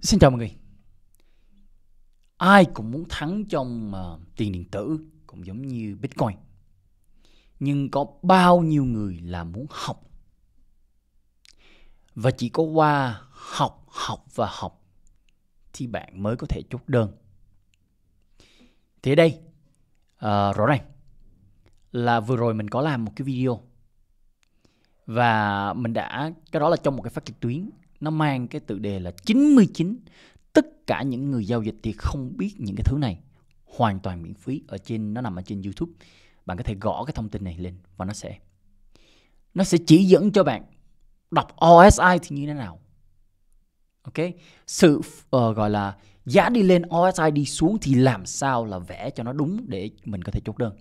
Xin chào mọi người Ai cũng muốn thắng trong uh, tiền điện tử Cũng giống như Bitcoin Nhưng có bao nhiêu người là muốn học Và chỉ có qua học, học và học Thì bạn mới có thể chốt đơn Thế đây uh, Rõ ràng Là vừa rồi mình có làm một cái video Và mình đã Cái đó là trong một cái phát trực tuyến nó mang cái tự đề là 99 tất cả những người giao dịch thì không biết những cái thứ này hoàn toàn miễn phí ở trên nó nằm ở trên YouTube bạn có thể gõ cái thông tin này lên và nó sẽ nó sẽ chỉ dẫn cho bạn đọc OSI thì như thế nào ok sự uh, gọi là giá đi lên OSI đi xuống thì làm sao là vẽ cho nó đúng để mình có thể chốt đơn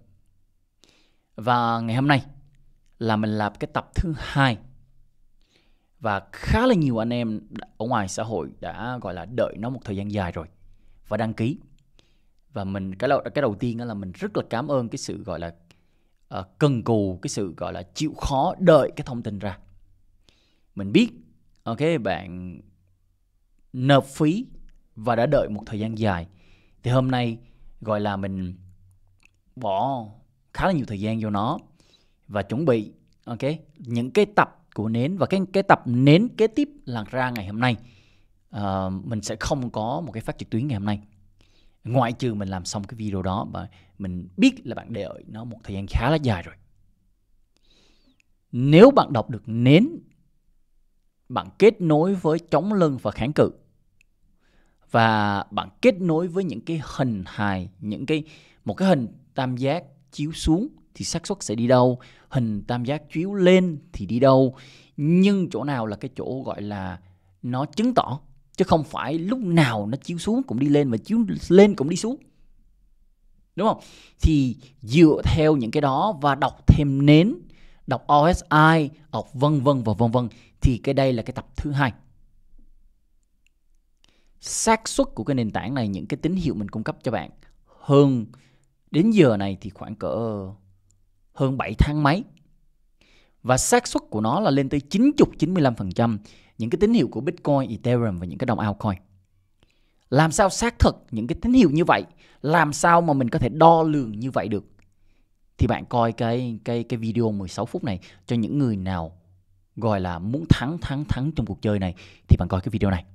và ngày hôm nay là mình làm cái tập thứ hai và khá là nhiều anh em ở ngoài xã hội đã gọi là đợi nó một thời gian dài rồi và đăng ký và mình cái đầu cái đầu tiên đó là mình rất là cảm ơn cái sự gọi là uh, cần cù cái sự gọi là chịu khó đợi cái thông tin ra mình biết ok bạn nộp phí và đã đợi một thời gian dài thì hôm nay gọi là mình bỏ khá là nhiều thời gian vô nó và chuẩn bị ok những cái tập của nến và cái cái tập nến kế tiếp là ra ngày hôm nay uh, mình sẽ không có một cái phát trực tuyến ngày hôm nay ngoại trừ mình làm xong cái video đó và mình biết là bạn đợi nó một thời gian khá là dài rồi nếu bạn đọc được nến bạn kết nối với chống lưng và kháng cự và bạn kết nối với những cái hình hài những cái một cái hình tam giác chiếu xuống thì xác suất sẽ đi đâu hình tam giác chiếu lên thì đi đâu nhưng chỗ nào là cái chỗ gọi là nó chứng tỏ chứ không phải lúc nào nó chiếu xuống cũng đi lên và chiếu lên cũng đi xuống đúng không thì dựa theo những cái đó và đọc thêm nến đọc OSI đọc vân vân và vân vân thì cái đây là cái tập thứ hai xác suất của cái nền tảng này những cái tín hiệu mình cung cấp cho bạn hơn đến giờ này thì khoảng cỡ hơn 7 tháng mấy. Và xác suất của nó là lên tới 90-95% những cái tín hiệu của Bitcoin, Ethereum và những cái đồng altcoin. Làm sao xác thực những cái tín hiệu như vậy? Làm sao mà mình có thể đo lường như vậy được? Thì bạn coi cái cái cái video 16 phút này cho những người nào gọi là muốn thắng thắng thắng trong cuộc chơi này thì bạn coi cái video này.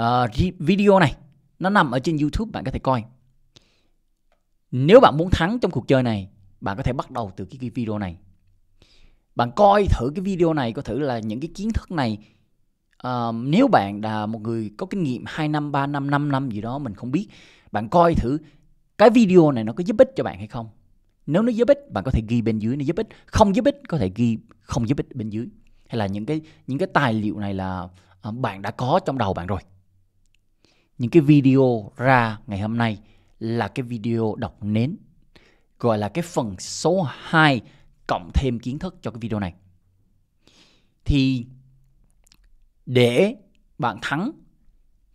Uh, video này nó nằm ở trên YouTube bạn có thể coi. Nếu bạn muốn thắng trong cuộc chơi này bạn có thể bắt đầu từ cái, cái video này bạn coi thử cái video này có thử là những cái kiến thức này uh, nếu bạn là một người có kinh nghiệm 2 năm 3 năm 5 năm gì đó mình không biết bạn coi thử cái video này nó có giúp ích cho bạn hay không nếu nó giúp ích bạn có thể ghi bên dưới nó giúp ích không giúp ích có thể ghi không giúp ích bên dưới hay là những cái những cái tài liệu này là uh, bạn đã có trong đầu bạn rồi những cái video ra ngày hôm nay là cái video đọc nến gọi là cái phần số 2 cộng thêm kiến thức cho cái video này. Thì để bạn thắng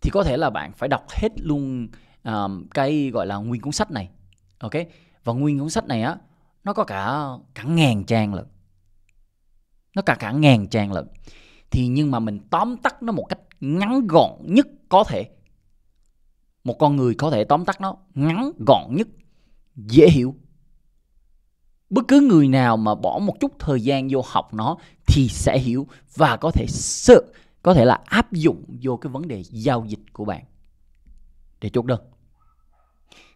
thì có thể là bạn phải đọc hết luôn um, cái gọi là nguyên cuốn sách này. Ok? Và nguyên cuốn sách này á nó có cả cả ngàn trang lận. Nó cả cả ngàn trang lận. Thì nhưng mà mình tóm tắt nó một cách ngắn gọn nhất có thể. Một con người có thể tóm tắt nó ngắn gọn nhất dễ hiểu bất cứ người nào mà bỏ một chút thời gian vô học nó thì sẽ hiểu và có thể sự có thể là áp dụng vô cái vấn đề giao dịch của bạn để chốt đơn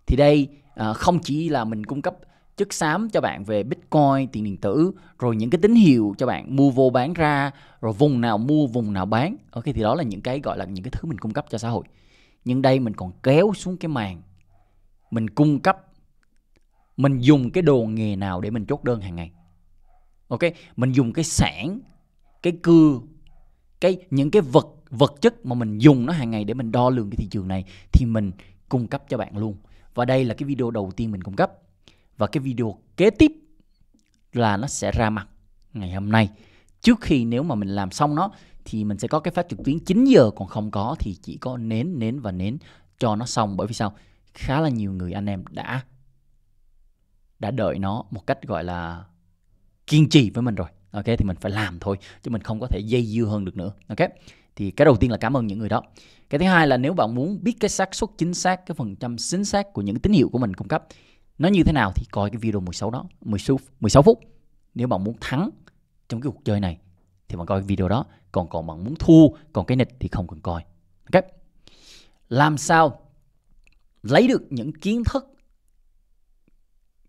thì đây à, không chỉ là mình cung cấp chất xám cho bạn về bitcoin tiền điện tử rồi những cái tín hiệu cho bạn mua vô bán ra rồi vùng nào mua vùng nào bán ok thì đó là những cái gọi là những cái thứ mình cung cấp cho xã hội nhưng đây mình còn kéo xuống cái màn mình cung cấp mình dùng cái đồ nghề nào để mình chốt đơn hàng ngày ok mình dùng cái sản cái cưa cái những cái vật vật chất mà mình dùng nó hàng ngày để mình đo lường cái thị trường này thì mình cung cấp cho bạn luôn và đây là cái video đầu tiên mình cung cấp và cái video kế tiếp là nó sẽ ra mặt ngày hôm nay trước khi nếu mà mình làm xong nó thì mình sẽ có cái phát trực tuyến 9 giờ còn không có thì chỉ có nến nến và nến cho nó xong bởi vì sao khá là nhiều người anh em đã đã đợi nó một cách gọi là kiên trì với mình rồi ok thì mình phải làm thôi chứ mình không có thể dây dưa hơn được nữa ok thì cái đầu tiên là cảm ơn những người đó cái thứ hai là nếu bạn muốn biết cái xác suất chính xác cái phần trăm chính xác của những tín hiệu của mình cung cấp nó như thế nào thì coi cái video 16 đó 16 16 phút nếu bạn muốn thắng trong cái cuộc chơi này thì bạn coi cái video đó còn còn bạn muốn thua còn cái nịch thì không cần coi ok làm sao lấy được những kiến thức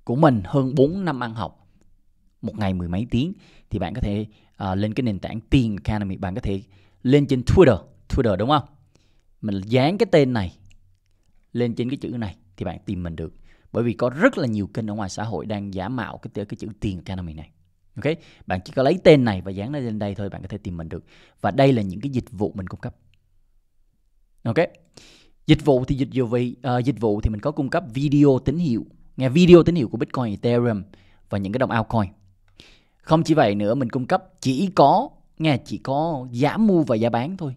của mình hơn 4 năm ăn học một ngày mười mấy tiếng thì bạn có thể uh, lên cái nền tảng tiền Academy bạn có thể lên trên Twitter Twitter đúng không mình dán cái tên này lên trên cái chữ này thì bạn tìm mình được bởi vì có rất là nhiều kênh ở ngoài xã hội đang giả mạo cái cái chữ tiền Academy này ok bạn chỉ có lấy tên này và dán nó lên đây thôi bạn có thể tìm mình được và đây là những cái dịch vụ mình cung cấp ok dịch vụ thì dịch vụ uh, dịch vụ thì mình có cung cấp video tín hiệu nghe video tín hiệu của Bitcoin, Ethereum và những cái đồng altcoin. Không chỉ vậy nữa, mình cung cấp chỉ có nghe chỉ có giá mua và giá bán thôi.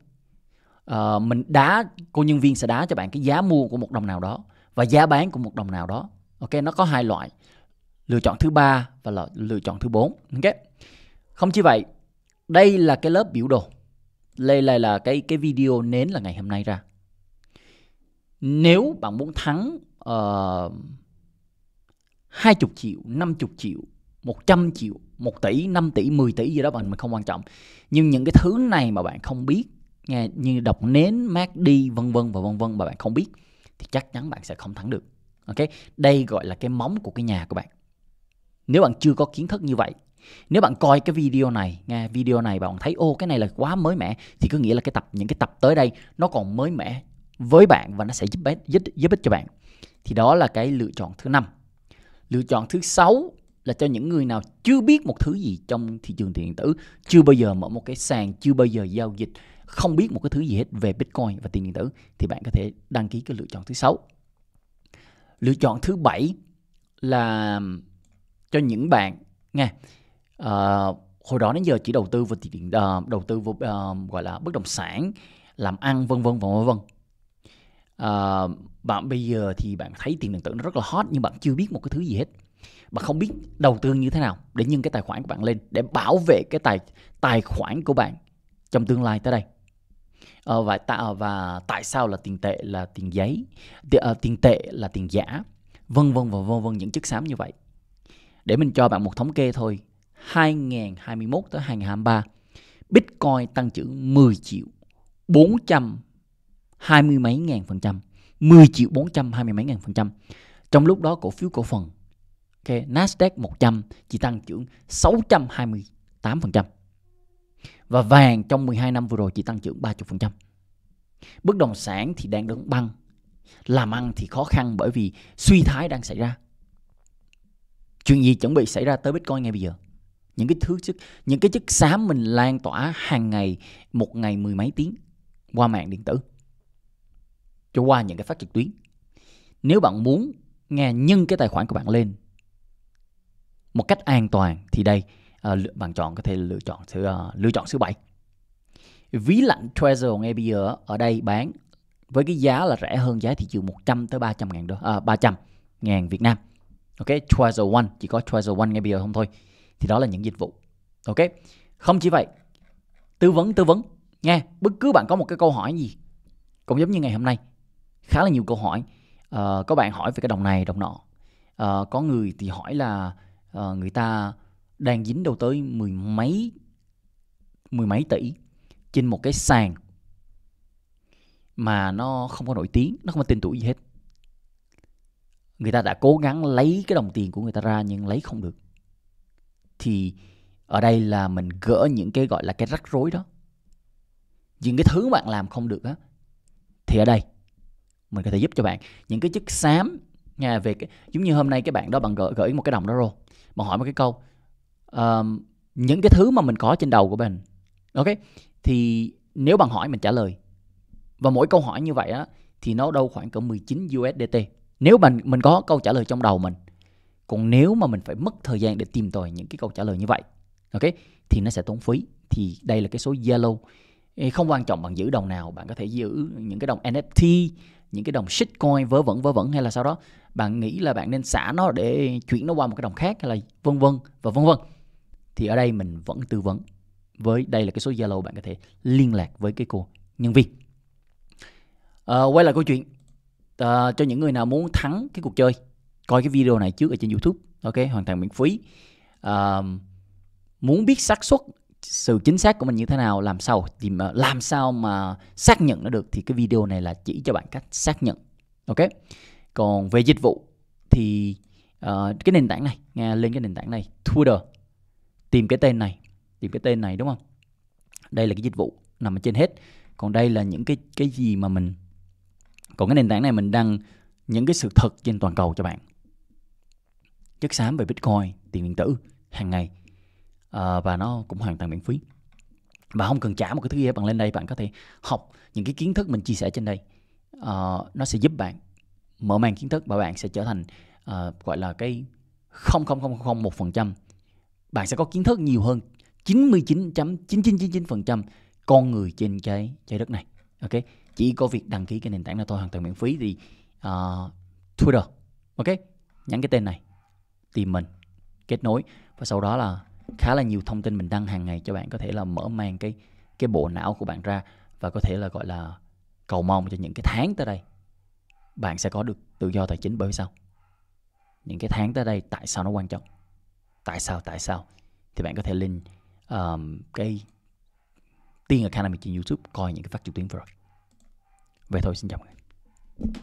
À, mình đá cô nhân viên sẽ đá cho bạn cái giá mua của một đồng nào đó và giá bán của một đồng nào đó. Ok, nó có hai loại lựa chọn thứ ba và là lựa chọn thứ bốn. Ok. Không chỉ vậy, đây là cái lớp biểu đồ. Đây là là cái cái video nến là ngày hôm nay ra. Nếu bạn muốn thắng uh, 20 triệu, 50 triệu, 100 triệu, 1 tỷ, 5 tỷ, 10 tỷ gì đó bạn mình không quan trọng. Nhưng những cái thứ này mà bạn không biết, nghe như đọc nến, mát đi, vân vân và vân vân mà bạn không biết thì chắc chắn bạn sẽ không thắng được. Ok, đây gọi là cái móng của cái nhà của bạn. Nếu bạn chưa có kiến thức như vậy, nếu bạn coi cái video này, nghe video này bạn thấy ô cái này là quá mới mẻ thì có nghĩa là cái tập những cái tập tới đây nó còn mới mẻ với bạn và nó sẽ giúp ích giúp, giúp ích cho bạn. Thì đó là cái lựa chọn thứ năm lựa chọn thứ sáu là cho những người nào chưa biết một thứ gì trong thị trường tiền điện tử chưa bao giờ mở một cái sàn chưa bao giờ giao dịch không biết một cái thứ gì hết về bitcoin và tiền điện tử thì bạn có thể đăng ký cái lựa chọn thứ sáu lựa chọn thứ bảy là cho những bạn nghe uh, ờ, hồi đó đến giờ chỉ đầu tư vào tiền uh, ờ, đầu tư vào uh, gọi là bất động sản làm ăn vân vân vân vân Ờ, bạn bây giờ thì bạn thấy tiền điện tử nó rất là hot nhưng bạn chưa biết một cái thứ gì hết bạn không biết đầu tư như thế nào để nhân cái tài khoản của bạn lên để bảo vệ cái tài tài khoản của bạn trong tương lai tới đây à, và tại và tại sao là tiền tệ là tiền giấy tiền, à, ờ, tiền tệ là tiền giả vân vân và vân vân những chất xám như vậy để mình cho bạn một thống kê thôi 2021 tới 2023 Bitcoin tăng trưởng 10 triệu 400 hai mươi mấy ngàn phần trăm 10 triệu 420 mấy ngàn phần trăm trong lúc đó cổ phiếu cổ phần okay, Nasdaq 100 chỉ tăng trưởng 628 phần trăm và vàng trong 12 năm vừa rồi chỉ tăng trưởng 30 phần trăm bất động sản thì đang đứng băng làm ăn thì khó khăn bởi vì suy thái đang xảy ra chuyện gì chuẩn bị xảy ra tới bitcoin ngay bây giờ những cái thứ chất những cái chất xám mình lan tỏa hàng ngày một ngày mười mấy tiếng qua mạng điện tử cho qua những cái phát trực tuyến nếu bạn muốn nghe nhân cái tài khoản của bạn lên một cách an toàn thì đây à, bạn chọn có thể lựa chọn sự à, lựa chọn thứ bảy ví lạnh Trezor ngay bây giờ ở đây bán với cái giá là rẻ hơn giá thị trường 100 tới 300 ngàn đô, à, 300 ngàn Việt Nam ok Trezor One chỉ có Trezor One ngay bây giờ không thôi thì đó là những dịch vụ ok không chỉ vậy tư vấn tư vấn nghe bất cứ bạn có một cái câu hỏi gì cũng giống như ngày hôm nay khá là nhiều câu hỏi uh, có bạn hỏi về cái đồng này đồng nọ uh, có người thì hỏi là uh, người ta đang dính đâu tới mười mấy mười mấy tỷ trên một cái sàn mà nó không có nổi tiếng nó không có tên tuổi gì hết người ta đã cố gắng lấy cái đồng tiền của người ta ra nhưng lấy không được thì ở đây là mình gỡ những cái gọi là cái rắc rối đó những cái thứ bạn làm không được á thì ở đây mình có thể giúp cho bạn những cái chất xám nha về cái, giống như hôm nay các bạn đó bạn gửi, gửi một cái đồng đó rồi bạn hỏi một cái câu uh, những cái thứ mà mình có trên đầu của mình ok thì nếu bạn hỏi mình trả lời và mỗi câu hỏi như vậy á thì nó đâu khoảng cỡ 19 USDT nếu mình mình có câu trả lời trong đầu mình còn nếu mà mình phải mất thời gian để tìm tòi những cái câu trả lời như vậy ok thì nó sẽ tốn phí thì đây là cái số yellow không quan trọng bạn giữ đồng nào bạn có thể giữ những cái đồng NFT những cái đồng shitcoin vớ vẩn vớ vẩn hay là sau đó bạn nghĩ là bạn nên xả nó để chuyển nó qua một cái đồng khác hay là vân vân và vân vân thì ở đây mình vẫn tư vấn với đây là cái số Zalo bạn có thể liên lạc với cái cô nhân viên à, quay lại câu chuyện à, cho những người nào muốn thắng cái cuộc chơi coi cái video này trước ở trên YouTube ok hoàn toàn miễn phí à, muốn biết xác suất sự chính xác của mình như thế nào làm sao thì làm sao mà xác nhận nó được thì cái video này là chỉ cho bạn cách xác nhận ok còn về dịch vụ thì uh, cái nền tảng này nghe lên cái nền tảng này Twitter tìm cái tên này tìm cái tên này đúng không đây là cái dịch vụ nằm ở trên hết còn đây là những cái cái gì mà mình còn cái nền tảng này mình đăng những cái sự thật trên toàn cầu cho bạn chất xám về bitcoin tiền điện tử hàng ngày Ờ, và nó cũng hoàn toàn miễn phí và không cần trả một cái thứ gì hết bạn lên đây bạn có thể học những cái kiến thức mình chia sẻ trên đây uh, nó sẽ giúp bạn mở mang kiến thức và bạn sẽ trở thành uh, gọi là cái không không không không một phần trăm bạn sẽ có kiến thức nhiều hơn 99.9999% con người trên cái trái đất này ok chỉ có việc đăng ký cái nền tảng là thôi hoàn toàn miễn phí thì uh, Twitter ok nhắn cái tên này tìm mình kết nối và sau đó là khá là nhiều thông tin mình đăng hàng ngày cho bạn có thể là mở mang cái cái bộ não của bạn ra và có thể là gọi là cầu mong cho những cái tháng tới đây bạn sẽ có được tự do tài chính bởi vì sao những cái tháng tới đây tại sao nó quan trọng tại sao tại sao thì bạn có thể link um, cái tiên academy trên youtube coi những cái phát trực tuyến vừa rồi vậy thôi xin chào mọi người